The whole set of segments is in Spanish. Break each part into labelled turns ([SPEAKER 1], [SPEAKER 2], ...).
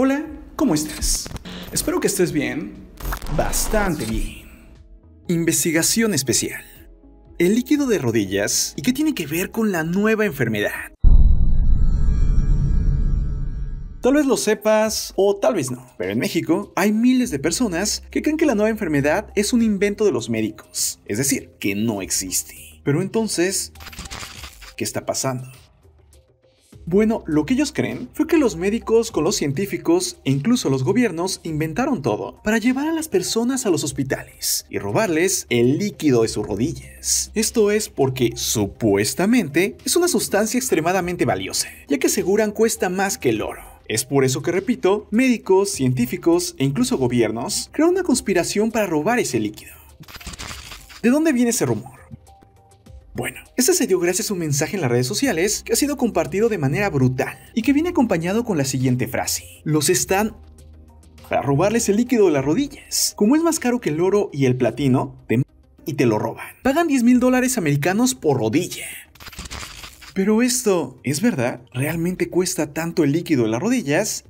[SPEAKER 1] Hola, ¿cómo estás? Espero que estés bien, bastante bien. Investigación especial. El líquido de rodillas y qué tiene que ver con la nueva enfermedad. Tal vez lo sepas o tal vez no, pero en México hay miles de personas que creen que la nueva enfermedad es un invento de los médicos, es decir, que no existe. Pero entonces, ¿qué está pasando? Bueno, lo que ellos creen fue que los médicos con los científicos e incluso los gobiernos inventaron todo para llevar a las personas a los hospitales y robarles el líquido de sus rodillas. Esto es porque supuestamente es una sustancia extremadamente valiosa, ya que aseguran cuesta más que el oro. Es por eso que, repito, médicos, científicos e incluso gobiernos crearon una conspiración para robar ese líquido. ¿De dónde viene ese rumor? Bueno, este se dio gracias a un mensaje en las redes sociales que ha sido compartido de manera brutal y que viene acompañado con la siguiente frase. Los están para robarles el líquido de las rodillas. Como es más caro que el oro y el platino, te y te lo roban. Pagan 10 mil dólares americanos por rodilla. Pero esto, ¿es verdad? ¿Realmente cuesta tanto el líquido de las rodillas?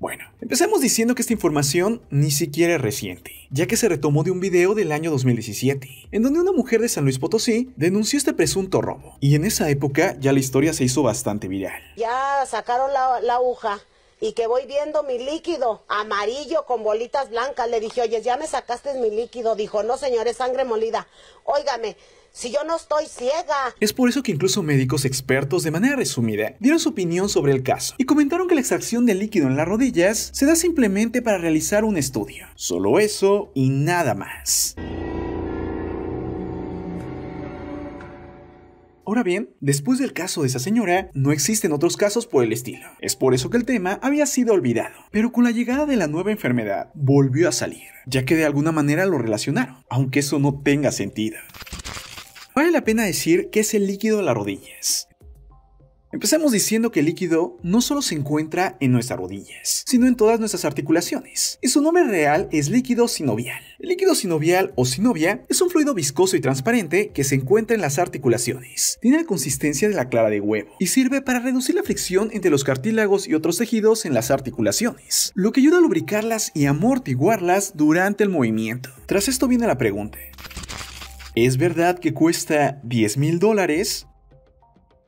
[SPEAKER 1] Bueno, empecemos diciendo que esta información ni siquiera es reciente, ya que se retomó de un video del año 2017, en donde una mujer de San Luis Potosí denunció este presunto robo, y en esa época ya la historia se hizo bastante viral. Ya sacaron la, la aguja y que voy viendo mi líquido amarillo con bolitas blancas. Le dije, oye, ya me sacaste mi líquido. Dijo, no, señores, es sangre molida. Óigame, si yo no estoy ciega. Es por eso que incluso médicos expertos, de manera resumida, dieron su opinión sobre el caso y comentaron que la extracción de líquido en las rodillas se da simplemente para realizar un estudio. Solo eso y nada más. Ahora bien, después del caso de esa señora, no existen otros casos por el estilo. Es por eso que el tema había sido olvidado. Pero con la llegada de la nueva enfermedad, volvió a salir, ya que de alguna manera lo relacionaron, aunque eso no tenga sentido. Vale la pena decir que es el líquido de las rodillas, Empecemos diciendo que el líquido no solo se encuentra en nuestras rodillas, sino en todas nuestras articulaciones, y su nombre real es líquido sinovial. El líquido sinovial o sinovia es un fluido viscoso y transparente que se encuentra en las articulaciones. Tiene la consistencia de la clara de huevo y sirve para reducir la fricción entre los cartílagos y otros tejidos en las articulaciones, lo que ayuda a lubricarlas y amortiguarlas durante el movimiento. Tras esto viene la pregunta. ¿Es verdad que cuesta 10 mil dólares?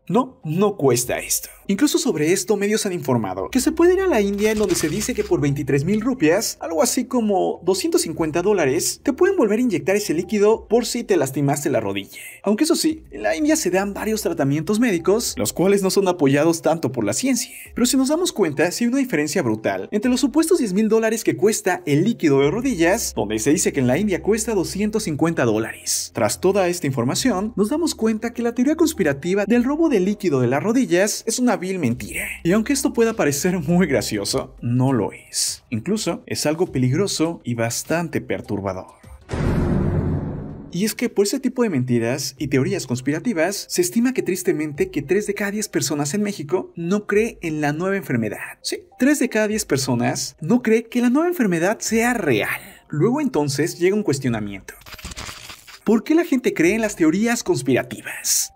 [SPEAKER 1] No, no cuesta esto. Incluso sobre esto medios han informado que se puede ir a la India en donde se dice que por 23 mil rupias, algo así como 250 dólares, te pueden volver a inyectar ese líquido por si te lastimaste la rodilla. Aunque eso sí, en la India se dan varios tratamientos médicos, los cuales no son apoyados tanto por la ciencia. Pero si nos damos cuenta, si hay una diferencia brutal entre los supuestos 10 mil dólares que cuesta el líquido de rodillas, donde se dice que en la India cuesta 250 dólares. Tras toda esta información, nos damos cuenta que la teoría conspirativa del robo de líquido de las rodillas es una mentira. Y aunque esto pueda parecer muy gracioso, no lo es. Incluso es algo peligroso y bastante perturbador. Y es que por ese tipo de mentiras y teorías conspirativas, se estima que tristemente que 3 de cada 10 personas en México no cree en la nueva enfermedad. Sí, 3 de cada 10 personas no cree que la nueva enfermedad sea real. Luego entonces llega un cuestionamiento. ¿Por qué la gente cree en las teorías conspirativas?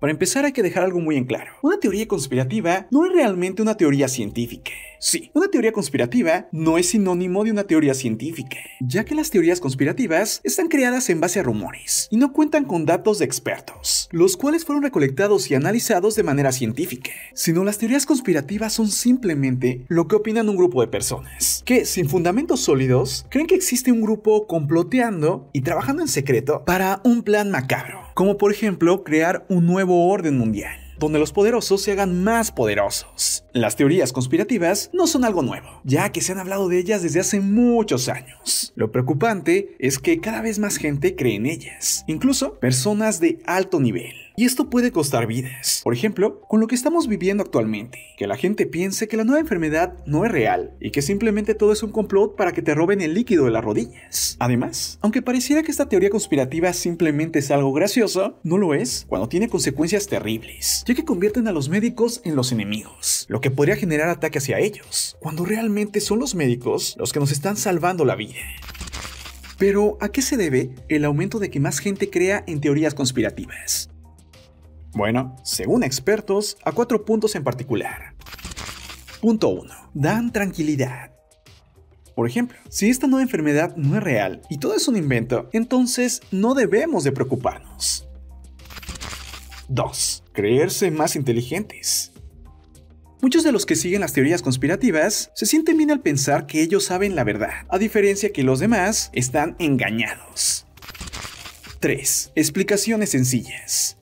[SPEAKER 1] Para empezar hay que dejar algo muy en claro. Una teoría conspirativa no es realmente una teoría científica. Sí, una teoría conspirativa no es sinónimo de una teoría científica, ya que las teorías conspirativas están creadas en base a rumores y no cuentan con datos de expertos los cuales fueron recolectados y analizados de manera científica, sino las teorías conspirativas son simplemente lo que opinan un grupo de personas, que sin fundamentos sólidos creen que existe un grupo comploteando y trabajando en secreto para un plan macabro, como por ejemplo crear un nuevo orden mundial donde los poderosos se hagan más poderosos. Las teorías conspirativas no son algo nuevo, ya que se han hablado de ellas desde hace muchos años. Lo preocupante es que cada vez más gente cree en ellas, incluso personas de alto nivel. Y esto puede costar vidas. Por ejemplo, con lo que estamos viviendo actualmente, que la gente piense que la nueva enfermedad no es real y que simplemente todo es un complot para que te roben el líquido de las rodillas. Además, aunque pareciera que esta teoría conspirativa simplemente es algo gracioso, no lo es cuando tiene consecuencias terribles que convierten a los médicos en los enemigos, lo que podría generar ataque hacia ellos, cuando realmente son los médicos los que nos están salvando la vida. Pero, ¿a qué se debe el aumento de que más gente crea en teorías conspirativas? Bueno, según expertos, a cuatro puntos en particular. Punto 1. Dan tranquilidad. Por ejemplo, si esta nueva enfermedad no es real y todo es un invento, entonces no debemos de preocuparnos. 2 creerse más inteligentes. Muchos de los que siguen las teorías conspirativas se sienten bien al pensar que ellos saben la verdad, a diferencia que los demás están engañados. 3. Explicaciones sencillas.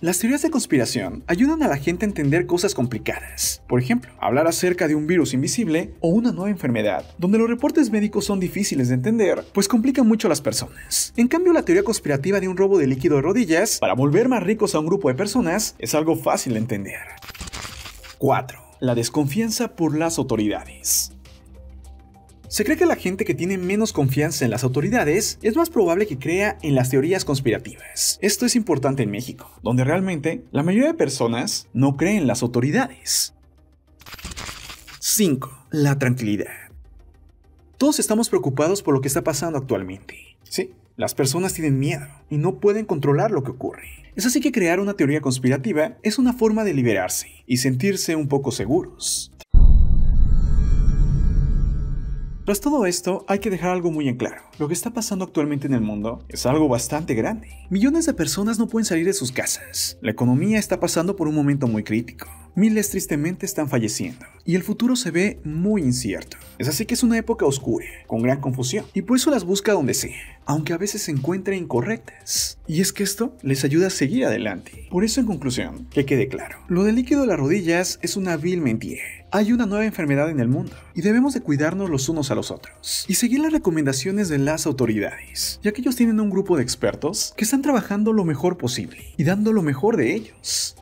[SPEAKER 1] Las teorías de conspiración ayudan a la gente a entender cosas complicadas. Por ejemplo, hablar acerca de un virus invisible o una nueva enfermedad, donde los reportes médicos son difíciles de entender, pues complican mucho a las personas. En cambio, la teoría conspirativa de un robo de líquido de rodillas para volver más ricos a un grupo de personas es algo fácil de entender. 4. La desconfianza por las autoridades. Se cree que la gente que tiene menos confianza en las autoridades es más probable que crea en las teorías conspirativas. Esto es importante en México, donde realmente la mayoría de personas no creen en las autoridades. 5. La tranquilidad. Todos estamos preocupados por lo que está pasando actualmente. Sí, las personas tienen miedo y no pueden controlar lo que ocurre. Es así que crear una teoría conspirativa es una forma de liberarse y sentirse un poco seguros. Tras todo esto, hay que dejar algo muy en claro. Lo que está pasando actualmente en el mundo es algo bastante grande. Millones de personas no pueden salir de sus casas. La economía está pasando por un momento muy crítico miles tristemente están falleciendo y el futuro se ve muy incierto. Es así que es una época oscura, con gran confusión, y por eso las busca donde sea, aunque a veces se encuentre incorrectas. Y es que esto les ayuda a seguir adelante. Por eso en conclusión, que quede claro, lo del líquido de las rodillas es una vil mentira. Hay una nueva enfermedad en el mundo y debemos de cuidarnos los unos a los otros y seguir las recomendaciones de las autoridades, ya que ellos tienen un grupo de expertos que están trabajando lo mejor posible y dando lo mejor de ellos.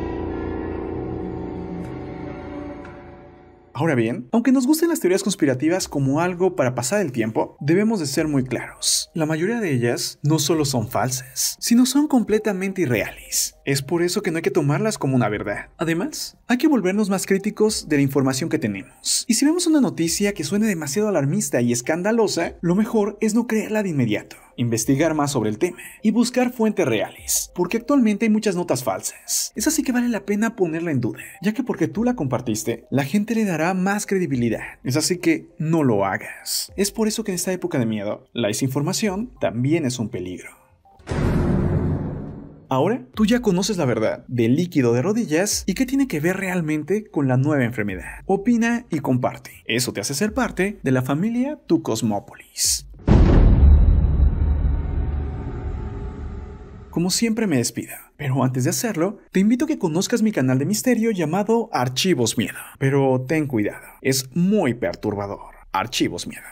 [SPEAKER 1] Ahora bien, aunque nos gusten las teorías conspirativas como algo para pasar el tiempo, debemos de ser muy claros. La mayoría de ellas no solo son falsas, sino son completamente irreales. Es por eso que no hay que tomarlas como una verdad. Además, hay que volvernos más críticos de la información que tenemos. Y si vemos una noticia que suene demasiado alarmista y escandalosa, lo mejor es no creerla de inmediato, investigar más sobre el tema y buscar fuentes reales, porque actualmente hay muchas notas falsas. Es así que vale la pena ponerla en duda, ya que porque tú la compartiste, la gente le dará más credibilidad. Es así que no lo hagas. Es por eso que en esta época de miedo, la desinformación también es un peligro. Ahora, tú ya conoces la verdad del líquido de rodillas y qué tiene que ver realmente con la nueva enfermedad. Opina y comparte. Eso te hace ser parte de la familia Tu Cosmópolis. Como siempre me despido. Pero antes de hacerlo, te invito a que conozcas mi canal de misterio llamado Archivos Miedo. Pero ten cuidado, es muy perturbador. Archivos Miedo.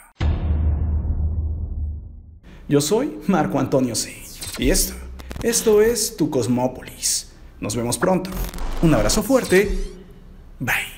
[SPEAKER 1] Yo soy Marco Antonio C. Y esto esto es Tu Cosmópolis. Nos vemos pronto. Un abrazo fuerte. Bye.